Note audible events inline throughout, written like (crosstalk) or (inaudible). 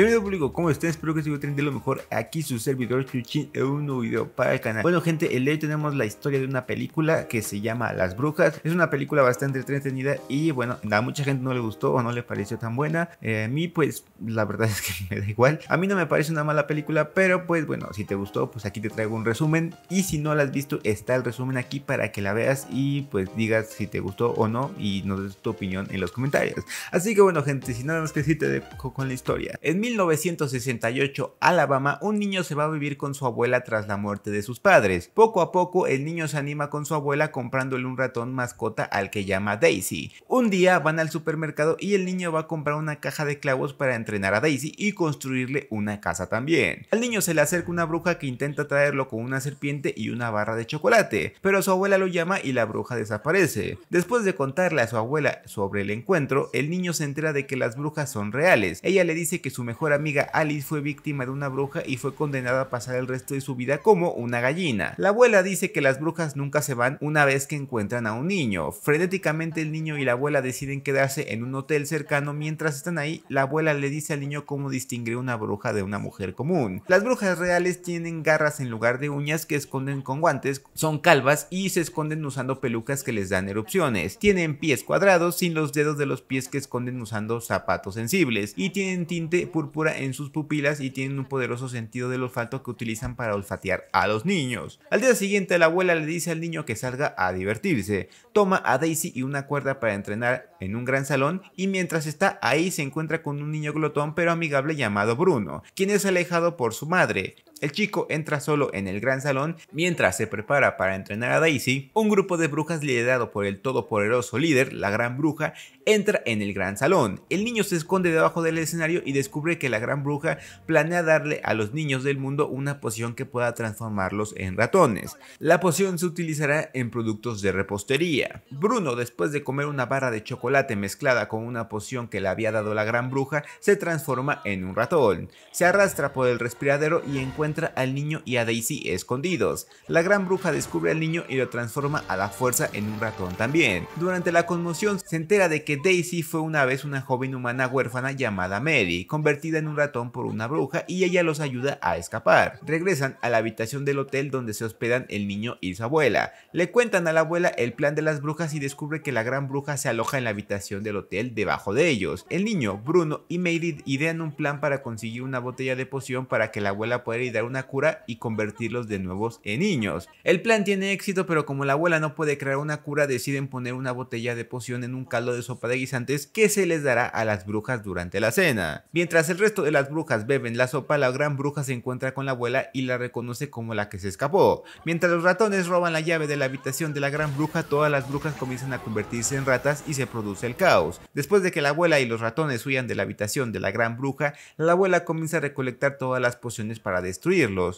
Bienvenido público, ¿cómo estás? Espero que se teniendo de lo mejor aquí su servidor Chuchin en un nuevo video para el canal. Bueno gente, el día de hoy tenemos la historia de una película que se llama Las Brujas. Es una película bastante entretenida y bueno, a mucha gente no le gustó o no le pareció tan buena. Eh, a mí pues la verdad es que (laughs) me da igual. A mí no me parece una mala película, pero pues bueno, si te gustó pues aquí te traigo un resumen y si no la has visto está el resumen aquí para que la veas y pues digas si te gustó o no y nos des tu opinión en los comentarios. Así que bueno gente, si nada más que te dejo con la historia. En 1968, Alabama, un niño se va a vivir con su abuela tras la muerte de sus padres. Poco a poco, el niño se anima con su abuela comprándole un ratón mascota al que llama Daisy. Un día van al supermercado y el niño va a comprar una caja de clavos para entrenar a Daisy y construirle una casa también. Al niño se le acerca una bruja que intenta traerlo con una serpiente y una barra de chocolate, pero su abuela lo llama y la bruja desaparece. Después de contarle a su abuela sobre el encuentro, el niño se entera de que las brujas son reales. Ella le dice que su mejor amiga Alice fue víctima de una bruja y fue condenada a pasar el resto de su vida como una gallina. La abuela dice que las brujas nunca se van una vez que encuentran a un niño. Frenéticamente el niño y la abuela deciden quedarse en un hotel cercano. Mientras están ahí, la abuela le dice al niño cómo distinguir una bruja de una mujer común. Las brujas reales tienen garras en lugar de uñas que esconden con guantes, son calvas y se esconden usando pelucas que les dan erupciones. Tienen pies cuadrados sin los dedos de los pies que esconden usando zapatos sensibles y tienen tinte púrpura en sus pupilas y tienen un poderoso sentido del olfato que utilizan para olfatear a los niños. Al día siguiente la abuela le dice al niño que salga a divertirse, toma a Daisy y una cuerda para entrenar en un gran salón y mientras está ahí se encuentra con un niño glotón pero amigable llamado Bruno, quien es alejado por su madre. El chico entra solo en el gran salón mientras se prepara para entrenar a Daisy. Un grupo de brujas liderado por el todopoderoso líder, la gran bruja, entra en el gran salón. El niño se esconde debajo del escenario y descubre que la gran bruja planea darle a los niños del mundo una poción que pueda transformarlos en ratones. La poción se utilizará en productos de repostería. Bruno, después de comer una barra de chocolate mezclada con una poción que le había dado la gran bruja, se transforma en un ratón. Se arrastra por el respiradero y encuentra entra al niño y a Daisy escondidos. La gran bruja descubre al niño y lo transforma a la fuerza en un ratón también. Durante la conmoción se entera de que Daisy fue una vez una joven humana huérfana llamada Mary, convertida en un ratón por una bruja y ella los ayuda a escapar. Regresan a la habitación del hotel donde se hospedan el niño y su abuela. Le cuentan a la abuela el plan de las brujas y descubre que la gran bruja se aloja en la habitación del hotel debajo de ellos. El niño, Bruno y Mary idean un plan para conseguir una botella de poción para que la abuela pueda ir una cura y convertirlos de nuevos en niños. El plan tiene éxito, pero como la abuela no puede crear una cura, deciden poner una botella de poción en un caldo de sopa de guisantes que se les dará a las brujas durante la cena. Mientras el resto de las brujas beben la sopa, la gran bruja se encuentra con la abuela y la reconoce como la que se escapó. Mientras los ratones roban la llave de la habitación de la gran bruja, todas las brujas comienzan a convertirse en ratas y se produce el caos. Después de que la abuela y los ratones huyan de la habitación de la gran bruja, la abuela comienza a recolectar todas las pociones para destruir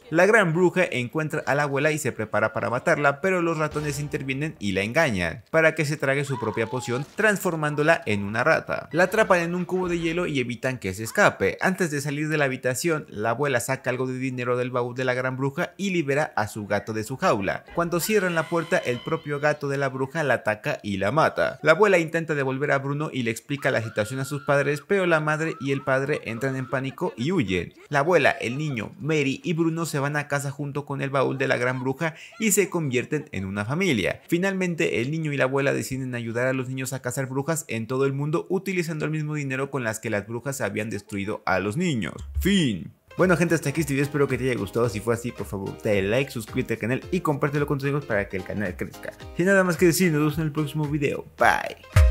la gran bruja encuentra a la abuela y se prepara para matarla, pero los ratones intervienen y la engañan, para que se trague su propia poción transformándola en una rata. La atrapan en un cubo de hielo y evitan que se escape. Antes de salir de la habitación, la abuela saca algo de dinero del baúl de la gran bruja y libera a su gato de su jaula. Cuando cierran la puerta, el propio gato de la bruja la ataca y la mata. La abuela intenta devolver a Bruno y le explica la situación a sus padres, pero la madre y el padre entran en pánico y huyen. La abuela, el niño, Mary y Bruno se van a casa junto con el baúl de la gran bruja y se convierten en una familia. Finalmente, el niño y la abuela deciden ayudar a los niños a cazar brujas en todo el mundo utilizando el mismo dinero con las que las brujas habían destruido a los niños. Fin. Bueno gente, hasta aquí este video, espero que te haya gustado, si fue así por favor dale like, suscríbete al canal y compártelo con tus amigos para que el canal crezca. Sin nada más que decir, nos vemos en el próximo video, bye.